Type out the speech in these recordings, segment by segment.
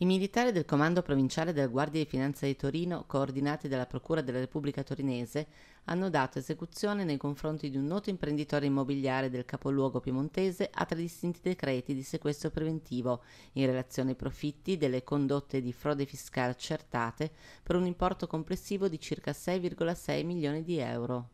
I militari del Comando Provinciale della Guardia di Finanza di Torino, coordinati dalla Procura della Repubblica Torinese, hanno dato esecuzione nei confronti di un noto imprenditore immobiliare del capoluogo piemontese a tre distinti decreti di sequestro preventivo in relazione ai profitti delle condotte di frode fiscale accertate per un importo complessivo di circa 6,6 milioni di euro.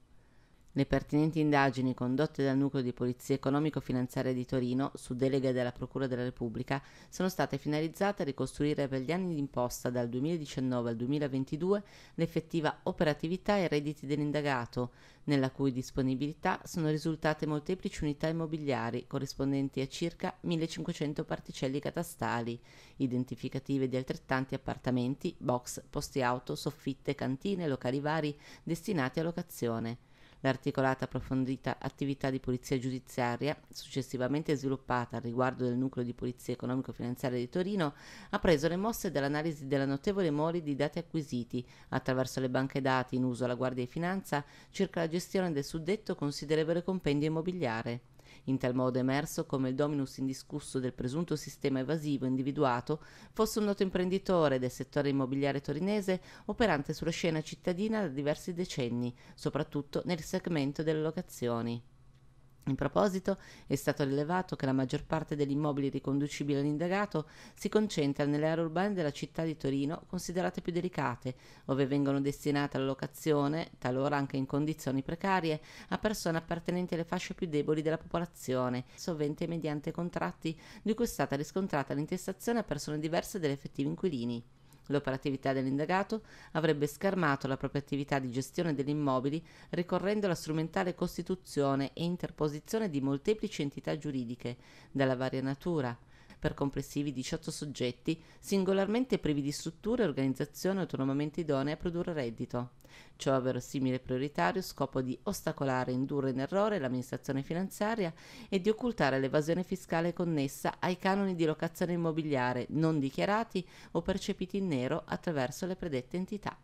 Le pertinenti indagini condotte dal Nucleo di Polizia Economico-Finanziaria di Torino, su delega della Procura della Repubblica, sono state finalizzate a ricostruire per gli anni d'imposta dal 2019 al 2022 l'effettiva operatività e redditi dell'indagato, nella cui disponibilità sono risultate molteplici unità immobiliari corrispondenti a circa 1500 particelli catastali, identificative di altrettanti appartamenti, box, posti auto, soffitte, cantine, locali vari destinati a locazione. L'articolata approfondita attività di polizia giudiziaria, successivamente sviluppata al riguardo del nucleo di polizia economico-finanziaria di Torino, ha preso le mosse dall'analisi della notevole mole di dati acquisiti attraverso le banche dati in uso alla Guardia di Finanza circa la gestione del suddetto considerevole compendio immobiliare. In tal modo è emerso come il dominus indiscusso del presunto sistema evasivo individuato fosse un noto imprenditore del settore immobiliare torinese operante sulla scena cittadina da diversi decenni, soprattutto nel segmento delle locazioni. In proposito è stato rilevato che la maggior parte degli immobili riconducibili all'indagato si concentra nelle aree urbane della città di Torino considerate più delicate, ove vengono destinate alla locazione, talora anche in condizioni precarie, a persone appartenenti alle fasce più deboli della popolazione, sovente mediante contratti di cui è stata riscontrata l'intestazione a persone diverse dagli effettivi inquilini. L'operatività dell'indagato avrebbe scarmato la propria attività di gestione degli immobili ricorrendo alla strumentale costituzione e interposizione di molteplici entità giuridiche, dalla varia natura, per complessivi 18 soggetti, singolarmente privi di strutture e organizzazione autonomamente idonee a produrre reddito ciò verosimile prioritario scopo di ostacolare e indurre in errore l'amministrazione finanziaria e di occultare l'evasione fiscale connessa ai canoni di locazione immobiliare non dichiarati o percepiti in nero attraverso le predette entità.